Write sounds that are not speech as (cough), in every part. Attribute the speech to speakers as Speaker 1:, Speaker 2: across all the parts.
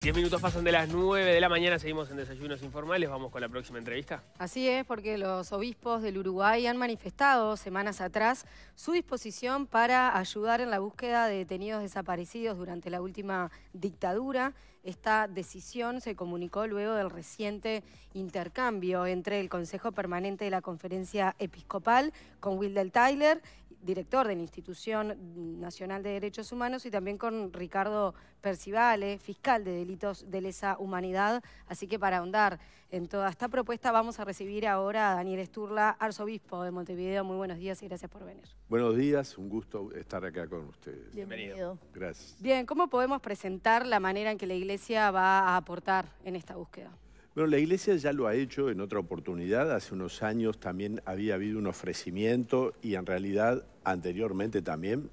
Speaker 1: Diez minutos pasan de las 9 de la mañana, seguimos en Desayunos Informales, vamos con la próxima entrevista.
Speaker 2: Así es, porque los obispos del Uruguay han manifestado semanas atrás su disposición para ayudar en la búsqueda de detenidos desaparecidos durante la última dictadura. Esta decisión se comunicó luego del reciente intercambio entre el Consejo Permanente de la Conferencia Episcopal con Will Tyler director de la Institución Nacional de Derechos Humanos, y también con Ricardo Percival, fiscal de delitos de lesa humanidad. Así que para ahondar en toda esta propuesta vamos a recibir ahora a Daniel Esturla, arzobispo de Montevideo. Muy buenos días y gracias por venir.
Speaker 3: Buenos días, un gusto estar acá con ustedes.
Speaker 2: Bienvenido. Gracias. Bien, ¿cómo podemos presentar la manera en que la Iglesia va a aportar en esta búsqueda?
Speaker 3: Bueno, la iglesia ya lo ha hecho en otra oportunidad. Hace unos años también había habido un ofrecimiento y en realidad anteriormente también.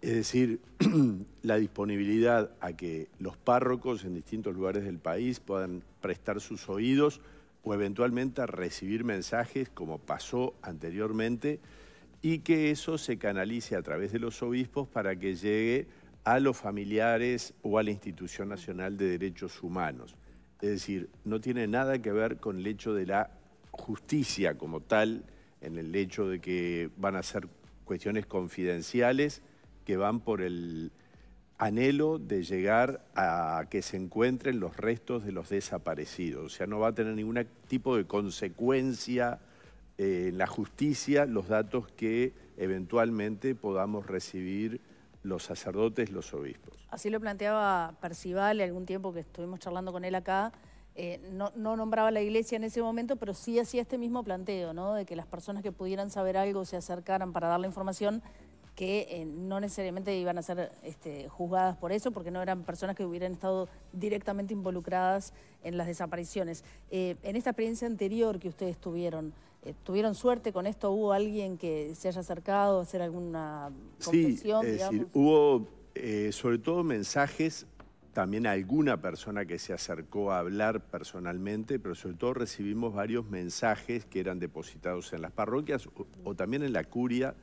Speaker 3: Es decir, (clears throat) la disponibilidad a que los párrocos en distintos lugares del país puedan prestar sus oídos o eventualmente recibir mensajes como pasó anteriormente y que eso se canalice a través de los obispos para que llegue a los familiares o a la Institución Nacional de Derechos Humanos. Es decir, no tiene nada que ver con el hecho de la justicia como tal, en el hecho de que van a ser cuestiones confidenciales que van por el anhelo de llegar a que se encuentren los restos de los desaparecidos. O sea, no va a tener ningún tipo de consecuencia eh, en la justicia los datos que eventualmente podamos recibir los sacerdotes, los obispos.
Speaker 4: Así lo planteaba Percival algún tiempo que estuvimos charlando con él acá. Eh, no, nombraba la iglesia en ese momento, pero sí hacía este mismo planteo, ¿no? De que las personas que pudieran saber algo se acercaran para dar la información, que eh, no necesariamente iban a ser este, juzgadas por eso, porque no eran personas que hubieran estado directamente involucradas en las desapariciones. Eh, en esta experiencia anterior que ustedes tuvieron, eh, ¿Tuvieron suerte con esto? ¿Hubo alguien que se haya acercado a hacer alguna confesión? Sí,
Speaker 3: hubo eh, sobre todo mensajes, también alguna persona que se acercó a hablar personalmente, pero sobre todo recibimos varios mensajes que eran depositados en las parroquias o, también en la curia.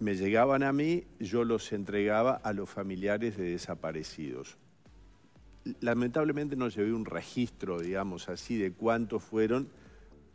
Speaker 3: Me llegaban a mí, yo los entregaba a los familiares de desaparecidos lamentablemente no llevé un registro, digamos así, de cuántos fueron,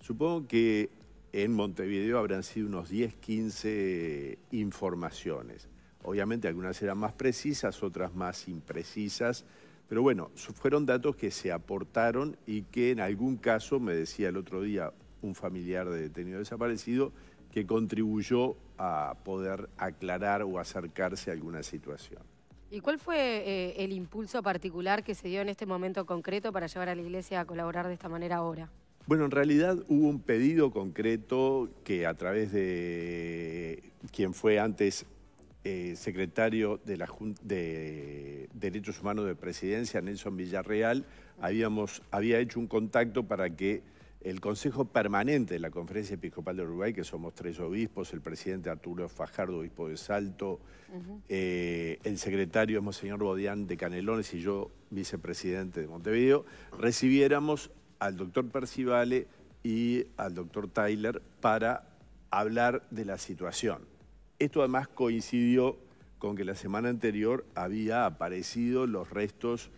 Speaker 3: Supongo que en Montevideo habrán sido unos 10, 15 informaciones. Obviamente algunas eran más precisas, otras más imprecisas, pero bueno, fueron datos que se aportaron y que en algún caso, me decía el otro día un familiar de detenido desaparecido, que contribuyó a poder aclarar o acercarse a alguna situación.
Speaker 2: ¿Y cuál fue eh, el impulso particular que se dio en este momento concreto para llevar a la Iglesia a colaborar de esta manera ahora?
Speaker 3: Bueno, en realidad hubo un pedido concreto que a través de quien fue antes eh, secretario de, Derechos Humanos de Presidencia, Nelson Villarreal, habíamos, había hecho un contacto para que el Consejo Permanente de la Conferencia Episcopal de Uruguay, que somos tres obispos, el presidente Arturo Fajardo, obispo de Salto, eh, el secretario es Monseñor Bodián de Canelones y yo, vicepresidente de Montevideo, recibiéramos al doctor Percivale y al doctor Tyler para hablar de la situación. Esto además coincidió con que la semana anterior había aparecido los restos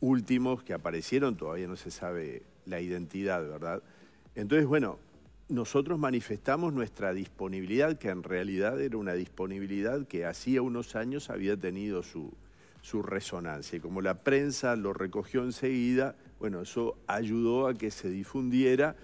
Speaker 3: últimos que aparecieron, todavía no se sabe la identidad, ¿verdad? Entonces, bueno, nosotros manifestamos nuestra disponibilidad, que en realidad era una disponibilidad que hacía unos años había tenido su, su resonancia. Y como la prensa lo recogió enseguida, bueno, eso ayudó a que se difundiera.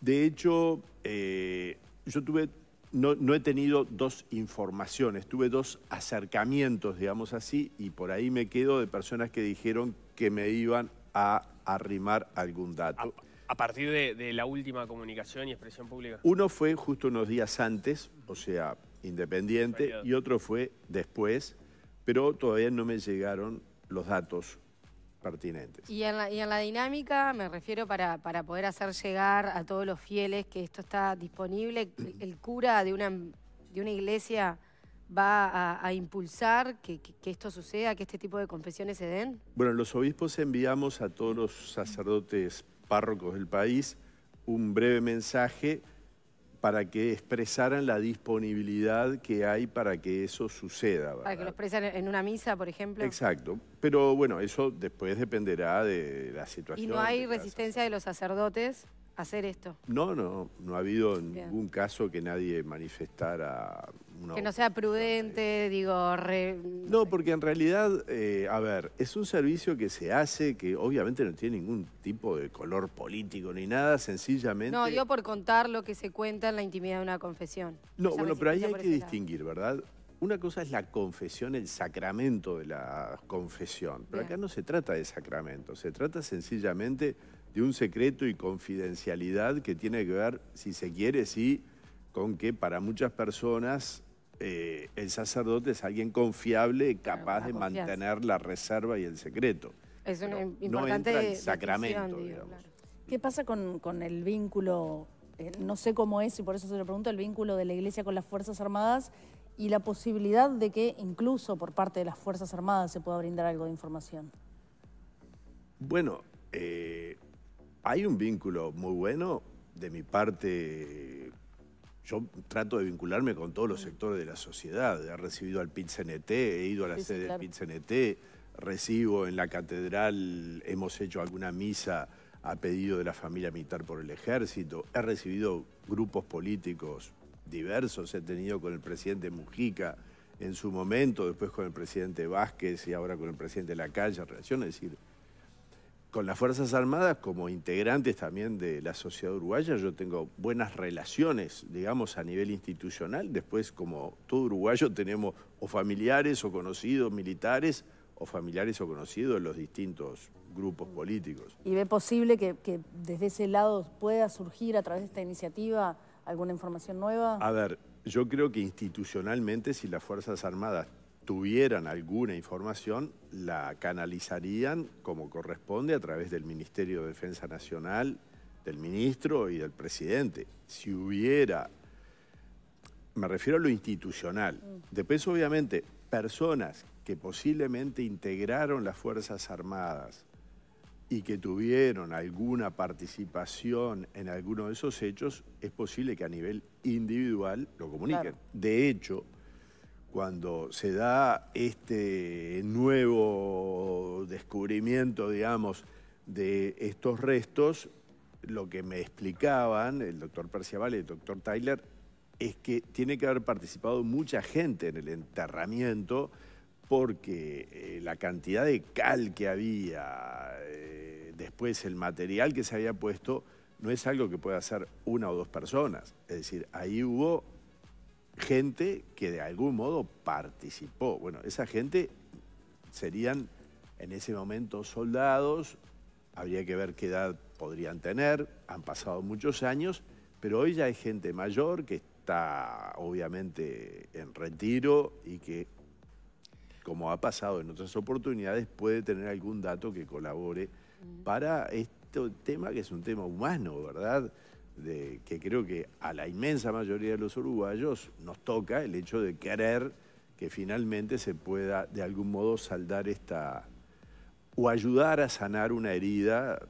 Speaker 3: De hecho, eh, yo tuve, no, no, he tenido dos informaciones, tuve dos acercamientos, digamos así, y por ahí me quedo de personas que dijeron que me iban a arrimar algún dato.
Speaker 1: A, partir de, la última comunicación y expresión pública.
Speaker 3: Uno fue justo unos días antes, o sea, independiente, y otro fue después, pero todavía no me llegaron los datos
Speaker 2: y en la, dinámica, me refiero para, para poder hacer llegar a todos los fieles que esto está disponible, el cura de una, de una iglesia va a, impulsar que, que, esto suceda, que este tipo de confesiones se den?
Speaker 3: Bueno, los obispos enviamos a todos los sacerdotes párrocos del país un breve mensaje para que expresaran la disponibilidad que hay para que eso suceda. Para
Speaker 2: que lo expresen en una misa, por ejemplo.
Speaker 3: Exacto. Pero bueno, eso después dependerá de la situación. ¿Y no hay
Speaker 2: resistencia de los sacerdotes a hacer esto?
Speaker 3: No, no. No ha habido ningún caso que nadie manifestara que
Speaker 2: no sea prudente, digo...
Speaker 3: No, porque en realidad, eh, a ver, es un servicio que se hace que obviamente no tiene ningún tipo de color político ni nada, sencillamente... No, yo
Speaker 2: por contar lo que se cuenta en la intimidad de una confesión. No, bueno, pero ahí hay que distinguir,
Speaker 3: ¿verdad? Una cosa es la confesión, el sacramento de la confesión, pero acá no se trata de sacramento, se trata sencillamente de un secreto y confidencialidad que tiene que ver, si se quiere, sí, con que para muchas personas eh, el sacerdote es alguien confiable, capaz de mantener la reserva y el secreto.
Speaker 4: Es un importante entra sacramento, ¿Qué pasa con, el vínculo, eh, no sé cómo es y por eso se lo pregunto, el vínculo de la Iglesia con las Fuerzas Armadas y la posibilidad de que incluso por parte de las Fuerzas Armadas se pueda brindar algo de información?
Speaker 3: Bueno, eh, hay un vínculo muy bueno de mi parte yo trato de vincularme con todos los sectores de la sociedad. He recibido al PIT-CNT, he ido a la sede del PIT-CNT, recibo en la catedral, hemos hecho alguna misa a pedido de la familia militar por el ejército, he recibido grupos políticos diversos, he tenido con el presidente Mujica en su momento, después con el presidente Vázquez y ahora con el presidente Lacalle, relación, es decir, con las Fuerzas Armadas, como integrantes también de la sociedad uruguaya, yo tengo buenas relaciones, digamos, a nivel institucional. Después, como todo uruguayo, tenemos o familiares o conocidos militares o familiares o conocidos en los distintos grupos políticos.
Speaker 4: ¿Y ve posible que, que desde ese lado pueda surgir a través de esta iniciativa alguna información nueva? A
Speaker 3: ver, yo creo que institucionalmente si las Fuerzas Armadas tuvieran alguna información, la canalizarían como corresponde a través del Ministerio de Defensa Nacional, del ministro y del presidente. Si hubiera, me refiero a lo institucional, mm. de peso obviamente personas que posiblemente integraron las Fuerzas Armadas y que tuvieron alguna participación en alguno de esos hechos, es posible que a nivel individual lo comuniquen. De hecho, cuando se da este nuevo descubrimiento, digamos, de estos restos, lo que me explicaban el doctor Perciabal y el doctor Tyler es que tiene que haber participado mucha gente en el enterramiento porque eh, la cantidad de cal que había, eh, después el material que se había puesto, no es algo que pueda hacer una o dos personas. Es decir, ahí hubo gente que de algún modo participó. Bueno, esa gente serían en ese momento soldados, habría que ver qué edad podrían tener, han pasado muchos años, pero hoy ya hay gente mayor que está obviamente en retiro y que, como ha pasado en otras oportunidades, puede tener algún dato que colabore mm. para este tema que es un tema humano, ¿verdad? que creo que a la inmensa mayoría de los uruguayos nos toca el hecho de querer que finalmente se pueda de algún modo saldar esta o ayudar a sanar una herida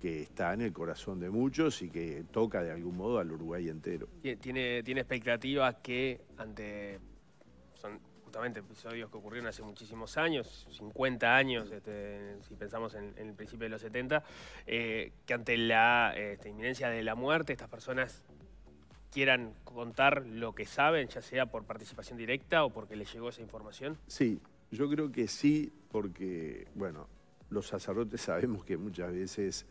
Speaker 3: que está en el corazón de muchos y que toca de algún modo al Uruguay entero.
Speaker 1: ¿Tiene, tiene expectativas que ante episodios pues, que ocurrieron hace muchísimos años, 50 años, este, si pensamos en, el principio de los 70, eh, que ante la este, inminencia de la muerte estas personas quieran contar lo que saben, ya sea por participación directa o porque les llegó esa información?
Speaker 3: Sí, yo creo que sí, porque, bueno, los sacerdotes sabemos que muchas veces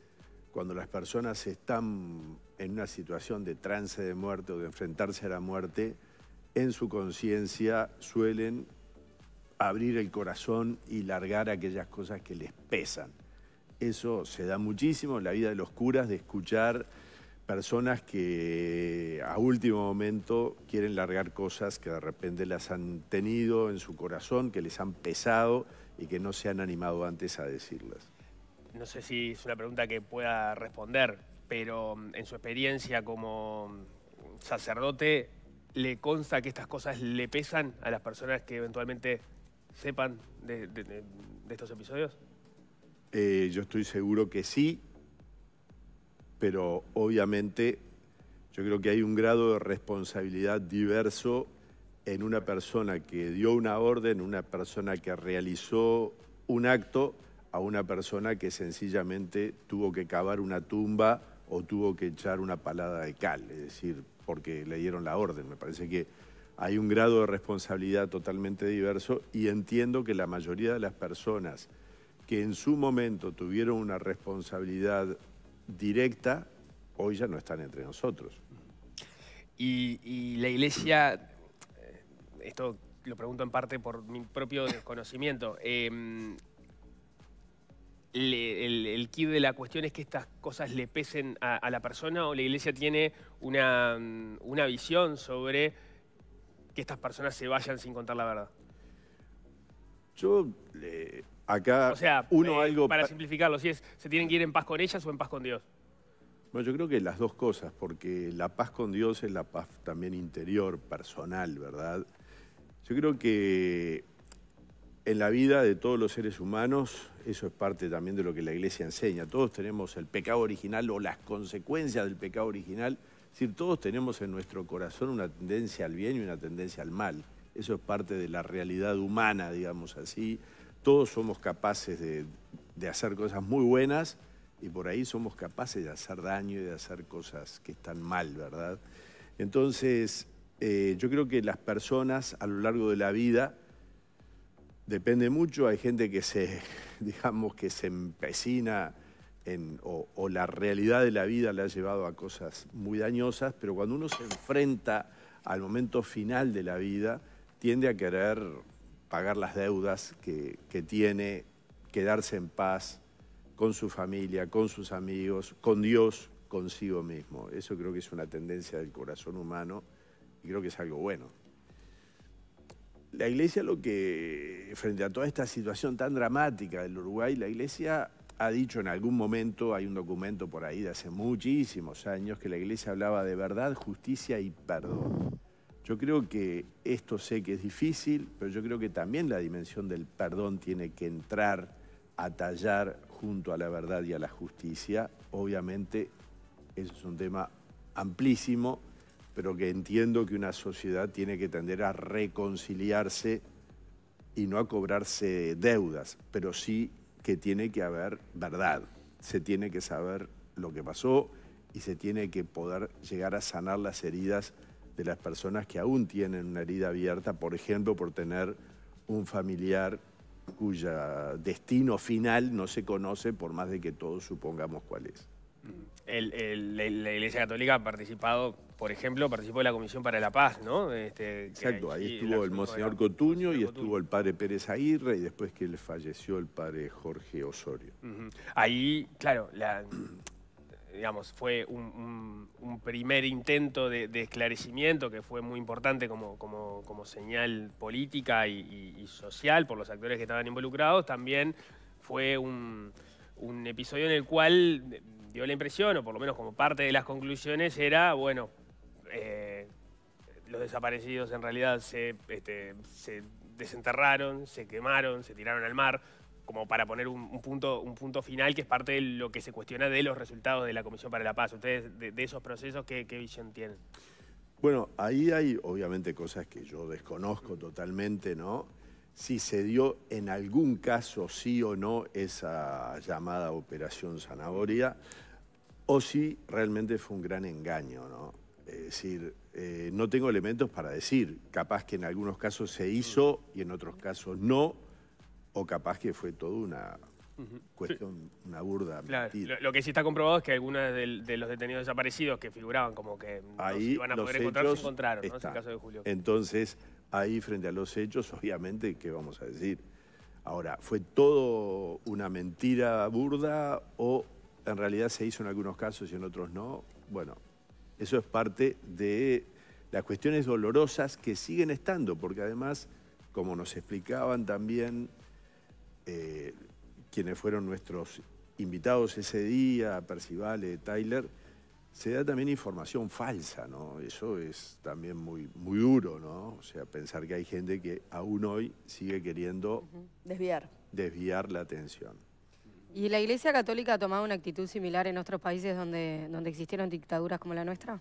Speaker 3: cuando las personas están en una situación de trance de muerte o de enfrentarse a la muerte, en su conciencia suelen abrir el corazón y largar aquellas cosas que les pesan. Eso se da muchísimo en la vida de los curas, de escuchar personas que a último momento quieren largar cosas que de repente las han tenido en su corazón, que les han pesado y que no se han animado antes a decirlas.
Speaker 1: No sé si es una pregunta que pueda responder, pero mm, en su experiencia como mm, sacerdote, le consta que estas cosas le pesan a las personas que eventualmente sepan de, estos episodios?
Speaker 3: Eh, yo estoy seguro que sí, pero obviamente yo creo que hay un grado de responsabilidad diverso en una persona que dio una orden, una persona que realizó un acto, a una persona que sencillamente tuvo que cavar una tumba o tuvo que echar una palada de cal. Es decir, porque le dieron la orden. Me parece que hay un grado de responsabilidad totalmente diverso y entiendo que la mayoría de las personas que en su momento tuvieron una responsabilidad directa, hoy ya no están entre nosotros. Y, la iglesia, eh, esto lo pregunto en
Speaker 1: parte por mi propio desconocimiento, em, el, el quid de la cuestión es que estas cosas le pesen a, la persona o la iglesia tiene mm, una, visión sobre que estas personas se vayan sin contar la verdad?
Speaker 3: Yo acá uno eh, algo... Para
Speaker 1: simplificarlo, si es, ¿se tienen que ir en paz con ellas o en paz con Dios?
Speaker 3: Bueno, yo creo que las dos cosas, porque la paz con Dios es la paz también interior, personal, ¿verdad? Yo creo que en la vida de todos los seres humanos eso es parte también de lo que la iglesia enseña. Todos tenemos el pecado original o las consecuencias del pecado original. Es decir, todos tenemos en nuestro corazón una tendencia al bien y una tendencia al mal. Eso es parte de la realidad humana, digamos así. Todos somos capaces de, hacer cosas muy buenas y por ahí somos capaces de hacer daño y de hacer cosas que están mal, ¿verdad? Entonces, eh, yo creo que las personas a lo largo de la vida Depende mucho, hay gente que se, (laughs) digamos, que se empecina o, la realidad de la vida le ha llevado a cosas muy dañosas, pero cuando uno se enfrenta al momento final de la vida, tiende a querer pagar las deudas que, que tiene, quedarse en paz con su familia, con sus amigos, con Dios, consigo mismo. Eso creo que es una tendencia del corazón humano y creo que es algo bueno. La iglesia lo que, frente a toda esta situación tan dramática del Uruguay, la iglesia ha dicho en algún momento, hay un documento por ahí de hace muchísimos años, que la iglesia hablaba de verdad, justicia y perdón. Yo creo que esto sé que es difícil, pero yo creo que también la dimensión del perdón tiene que entrar a tallar junto a la verdad y a la justicia. Obviamente, eso es un tema amplísimo pero que entiendo que una sociedad tiene que tender a reconciliarse y no a cobrarse deudas, pero sí que tiene que haber verdad, se tiene que saber lo que pasó y se tiene que poder llegar a sanar las heridas de las personas que aún tienen una herida abierta, por ejemplo, por tener un familiar cuyo destino final no se conoce por más de que todos supongamos cuál es.
Speaker 1: la Iglesia Católica ha participado por ejemplo, participó de la Comisión para la Paz, ¿no? Este, Exacto, ahí,
Speaker 3: estuvo el Monseñor Cotuño y estuvo el padre Pérez Aguirre y después que le falleció el padre Jorge Osorio.
Speaker 1: Ahí, claro, la, (clears throat) digamos, fue un, primer intento de, esclarecimiento que fue muy importante como, como, como señal política y, social por los actores que estaban involucrados. También fue un, un episodio en el cual eh, dio la impresión, o por lo menos como parte de las conclusiones, era, bueno, eh, los desaparecidos en realidad este, se, desenterraron, se quemaron, se tiraron al mar, como para poner un, punto, final que es parte de lo que se cuestiona de los resultados de la Comisión para la Paz. Ustedes, de, esos procesos, ¿qué visión tienen?
Speaker 3: Bueno, ahí hay obviamente cosas que yo desconozco totalmente, ¿no? si se dio en algún caso sí o no esa llamada operación zanahoria o si realmente fue un gran engaño, ¿no? Es decir, eh, no tengo elementos para decir, capaz que en algunos casos se hizo y en otros casos no, o capaz que fue toda una cuestión, una burda mentira.
Speaker 1: Lo, que sí está comprobado es que algunos de, los detenidos desaparecidos que figuraban como que ahí, iban a poder encontrar, se encontraron,
Speaker 3: Entonces, ahí frente a los hechos, obviamente, ¿qué vamos a decir? Ahora, ¿fue todo una mentira burda o en realidad se hizo en algunos casos y en otros no? Bueno, eso es parte de las cuestiones dolorosas que siguen estando, porque además, como nos explicaban también eh, quienes fueron nuestros invitados ese día, y Tyler, se da también información falsa, ¿no? Eso es también muy, muy duro, ¿no? O sea, pensar que hay gente que aún hoy sigue queriendo... Desviar. Desviar la atención.
Speaker 2: ¿Y la Iglesia Católica ha tomado una actitud similar en otros países donde, donde existieron dictaduras como la nuestra?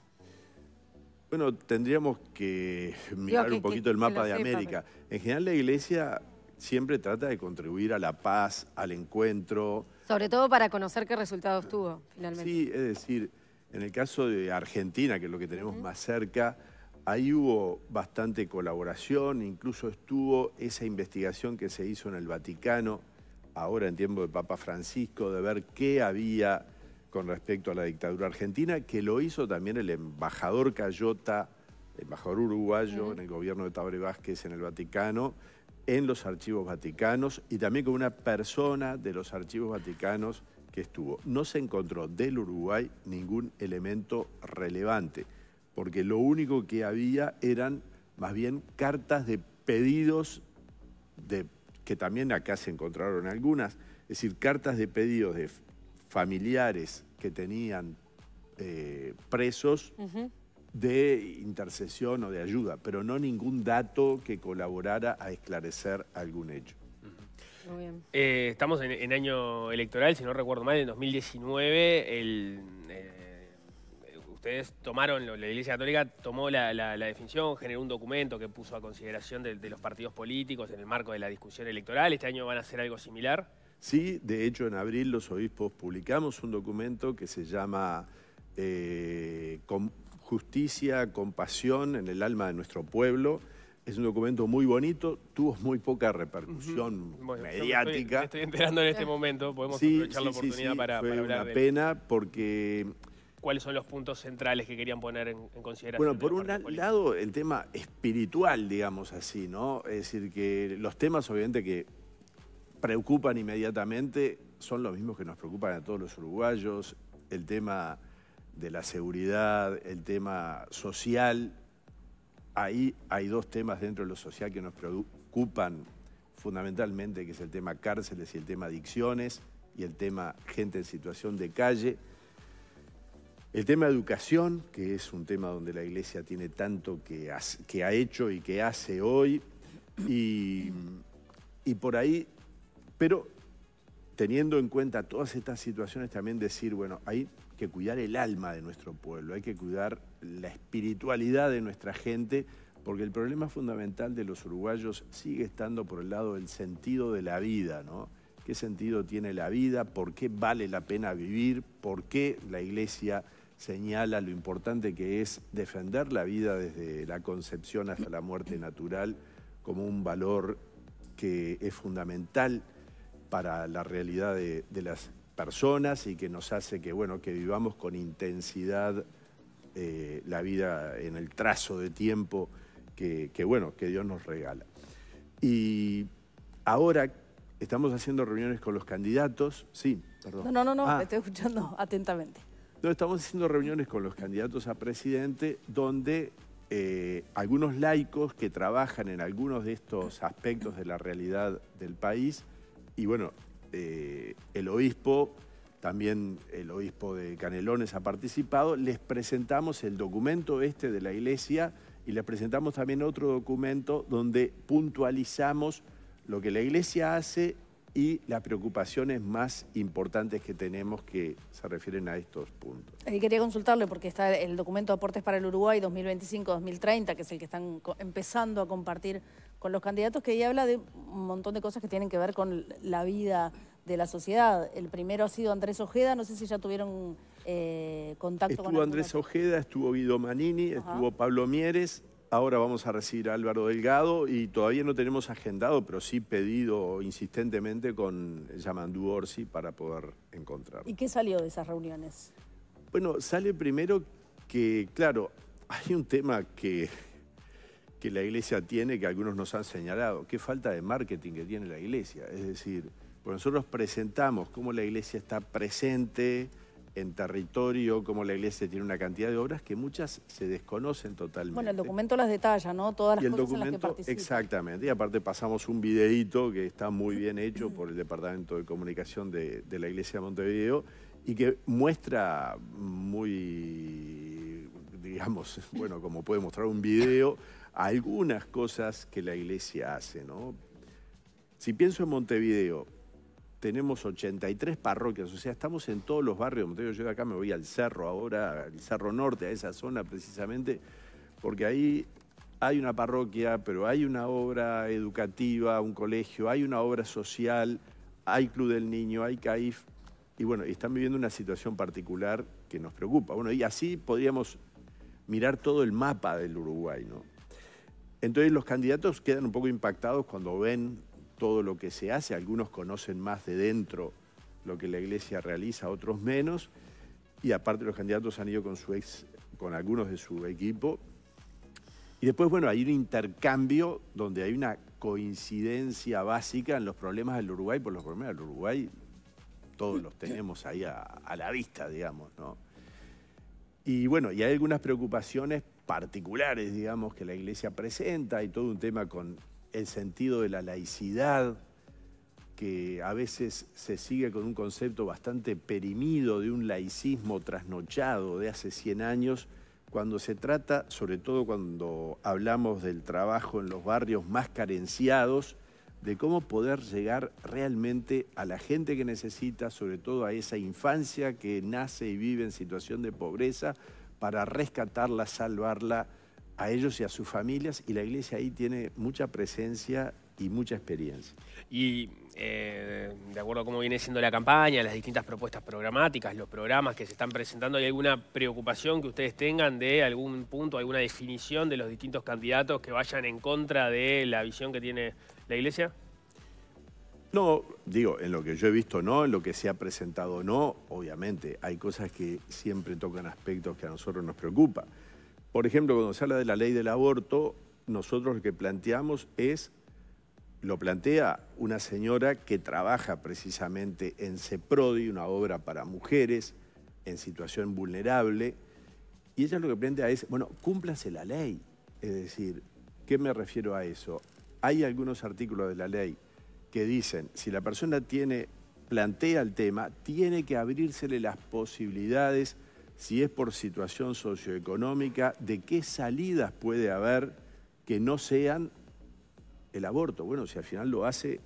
Speaker 3: Bueno, tendríamos que mirar un poquito el mapa de América. En general la Iglesia siempre trata de contribuir a la paz, al encuentro.
Speaker 2: Sobre todo para conocer qué resultados tuvo
Speaker 3: finalmente. Sí, es decir, en el caso de Argentina, que es lo que tenemos más cerca, ahí hubo bastante colaboración, incluso estuvo esa investigación que se hizo en el Vaticano ahora en tiempo de Papa Francisco, de ver qué había con respecto a la dictadura argentina, que lo hizo también el embajador Cayota, embajador uruguayo en el gobierno de Tabre Vázquez en el Vaticano, en los archivos vaticanos y también con una persona de los archivos vaticanos que estuvo. No se encontró del Uruguay ningún elemento relevante, porque lo único que había eran más bien cartas de pedidos de que también acá se encontraron algunas, es decir, cartas de pedidos de familiares que tenían eh, presos de intercesión o de ayuda, pero no ningún dato que colaborara a esclarecer algún hecho.
Speaker 1: Eh, estamos en, año electoral, si no recuerdo mal, en 2019 el eh, ustedes tomaron, la Iglesia Católica tomó la, definición, generó un documento que puso a consideración de, los partidos políticos en el marco de la discusión electoral. ¿Este año van a hacer algo similar?
Speaker 3: Sí, de hecho en abril los obispos publicamos un documento que se llama eh, Justicia, Compasión en el alma de nuestro pueblo. Es un documento muy bonito, tuvo muy poca repercusión mediática. estoy, enterando en este momento,
Speaker 1: podemos aprovechar la oportunidad para, fue hablar Una pena
Speaker 3: porque
Speaker 1: cuáles son los puntos centrales que querían poner en, consideración. Bueno, por
Speaker 3: un lado el tema espiritual, digamos así, ¿no? Es decir, que los temas obviamente que preocupan inmediatamente son los mismos que nos preocupan a todos los uruguayos, el tema de la seguridad, el tema social. Ahí hay dos temas dentro de lo social que nos preocupan fundamentalmente, que es el tema cárceles y el tema adicciones y el tema gente en situación de calle. El tema de educación, que es un tema donde la Iglesia tiene tanto que, ha hecho y que hace hoy, y, y, por ahí, pero teniendo en cuenta todas estas situaciones, también decir, bueno, hay que cuidar el alma de nuestro pueblo, hay que cuidar la espiritualidad de nuestra gente, porque el problema fundamental de los uruguayos sigue estando por el lado del sentido de la vida, ¿no? ¿Qué sentido tiene la vida? ¿Por qué vale la pena vivir? ¿Por qué la iglesia señala lo importante que es defender la vida desde la concepción hasta la muerte natural como un valor que es fundamental para la realidad de, las personas y que nos hace que, bueno, que vivamos con intensidad eh, la vida en el trazo de tiempo que, bueno, que Dios nos regala. Y ahora estamos haciendo reuniones con los candidatos. Sí, perdón. No, no, no, no ah. estoy
Speaker 4: escuchando atentamente.
Speaker 3: No, estamos haciendo reuniones con los candidatos a presidente donde eh, algunos laicos que trabajan en algunos de estos aspectos de la realidad del país y bueno, eh, el obispo, también el obispo de Canelones ha participado, les presentamos el documento este de la iglesia y les presentamos también otro documento donde puntualizamos lo que la iglesia hace y las preocupaciones más importantes que tenemos que se refieren a estos puntos.
Speaker 4: Y quería consultarle porque está el documento de aportes para el Uruguay 2025-2030, que es el que están empezando a compartir con los candidatos, que ahí habla de un montón de cosas que tienen que ver con la vida de la sociedad. El primero ha sido Andrés Ojeda, no sé si ya tuvieron eh, contacto con con... Estuvo Andrés
Speaker 3: Ojeda, estuvo Guido Manini, estuvo Pablo Mieres, Ahora vamos a recibir a Álvaro Delgado y todavía no tenemos agendado, pero sí pedido insistentemente con Yamandú Orsi para poder encontrarlo.
Speaker 4: ¿Y qué salió de esas reuniones?
Speaker 3: Bueno, sale primero que, claro, hay un tema que, que la iglesia tiene que algunos nos han señalado, qué falta de marketing que tiene la iglesia. Es decir, pues nosotros presentamos cómo la iglesia está presente, en territorio, como la iglesia tiene una cantidad de obras que muchas se desconocen totalmente.
Speaker 4: Bueno, el documento las detalla, ¿no? Todas las cosas documento, en que participa.
Speaker 3: Exactamente, y aparte pasamos un videíto que está muy bien hecho por el Departamento de Comunicación de, de la Iglesia de Montevideo y que muestra muy, digamos, (laughs) bueno, como puede mostrar un video, algunas cosas que la iglesia hace, ¿no? Si pienso en Montevideo, tenemos 83 parroquias, o sea, estamos en todos los barrios. Montevideo, yo de acá me voy al cerro ahora, al cerro norte, a esa zona precisamente, porque ahí hay una parroquia, pero hay una obra educativa, un colegio, hay una obra social, hay Club del Niño, hay CAIF, y bueno, y están viviendo una situación particular que nos preocupa. Bueno, y así podríamos mirar todo el mapa del Uruguay, ¿no? Entonces los candidatos quedan un poco impactados cuando ven todo lo que se hace. Algunos conocen más de dentro lo que la iglesia realiza, otros menos. Y aparte los candidatos han ido con, su ex, con algunos de su equipo. Y después, bueno, hay un intercambio donde hay una coincidencia básica en los problemas del Uruguay, por los problemas del Uruguay todos los tenemos ahí a, a la vista, digamos, ¿no? Y bueno, y hay algunas preocupaciones particulares, digamos, que la iglesia presenta, hay todo un tema con el sentido de la laicidad, que a veces se sigue con un concepto bastante perimido de un laicismo trasnochado de hace 100 años, cuando se trata, sobre todo cuando hablamos del trabajo en los barrios más carenciados, de cómo poder llegar realmente a la gente que necesita, sobre todo a esa infancia que nace y vive en situación de pobreza, para rescatarla, salvarla a ellos y a sus familias y la iglesia ahí tiene mucha presencia y mucha experiencia.
Speaker 1: Y eh, de acuerdo a cómo viene siendo la campaña, las distintas propuestas programáticas, los programas que se están presentando, ¿hay alguna preocupación que ustedes tengan de algún punto, alguna definición de los distintos candidatos que vayan en contra de la visión que tiene la iglesia?
Speaker 3: No, digo, en lo que yo he visto no, en lo que se ha presentado no, obviamente hay cosas que siempre tocan aspectos que a nosotros nos preocupan por ejemplo, cuando se habla de la ley del aborto, nosotros lo que planteamos es, lo plantea una señora que trabaja precisamente en CEPRODI, una obra para mujeres en situación vulnerable, y ella lo que plantea es, bueno, cúmplase la ley. Es decir, ¿qué me refiero a eso? Hay algunos artículos de la ley que dicen, si la persona tiene, plantea el tema, tiene que abrírsele las posibilidades si es por situación socioeconómica, de qué salidas puede haber que no sean el aborto. Bueno, si al final lo hace,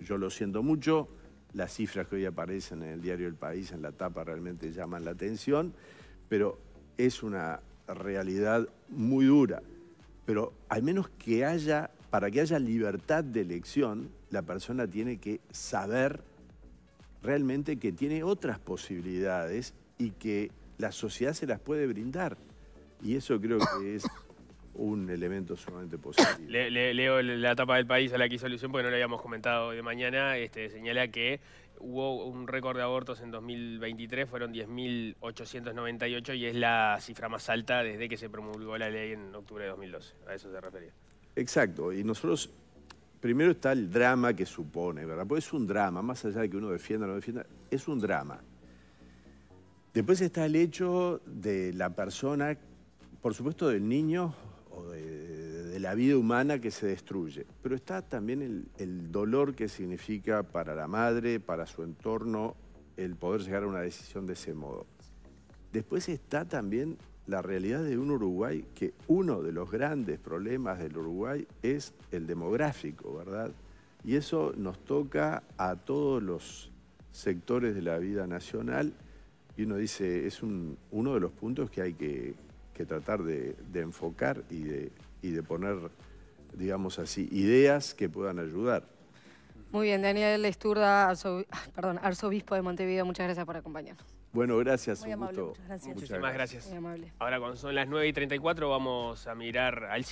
Speaker 3: yo lo siento mucho, las cifras que hoy aparecen en el diario El País, en la tapa, realmente llaman la atención, pero es una realidad muy dura. Pero al menos que haya, para que haya libertad de elección, la persona tiene que saber realmente que tiene otras posibilidades y que la sociedad se las puede brindar. Y eso creo que es un elemento sumamente positivo.
Speaker 1: leo la etapa del país a la que hizo alusión porque no lo habíamos comentado de mañana. Este, señala que hubo un récord de abortos en 2023, fueron 10.898 y es la cifra más alta desde que se promulgó la ley en octubre de 2012. A eso se refería.
Speaker 3: Exacto, y nosotros, primero está el drama que supone, ¿verdad? pues es un drama, más allá de que uno defienda o no defienda, es un drama. Después está el hecho de la persona, por supuesto del niño o de, la vida humana que se destruye, pero está también el dolor que significa para la madre, para su entorno, el poder llegar a una decisión de ese modo. Después está también la realidad de un Uruguay que uno de los grandes problemas del Uruguay es el demográfico, ¿verdad? Y eso nos toca a todos los sectores de la vida nacional y uno dice, es un, uno de los puntos que hay que, tratar de, enfocar y de, y de poner, digamos así, ideas que puedan ayudar.
Speaker 2: Muy bien, Daniel Esturda, (laughs) Perdón, arzobispo de Montevideo, muchas gracias por acompañarnos.
Speaker 3: Bueno, gracias, un Muchas gracias. Muchísimas gracias.
Speaker 1: Ahora cuando son las 9 y 34 vamos a mirar al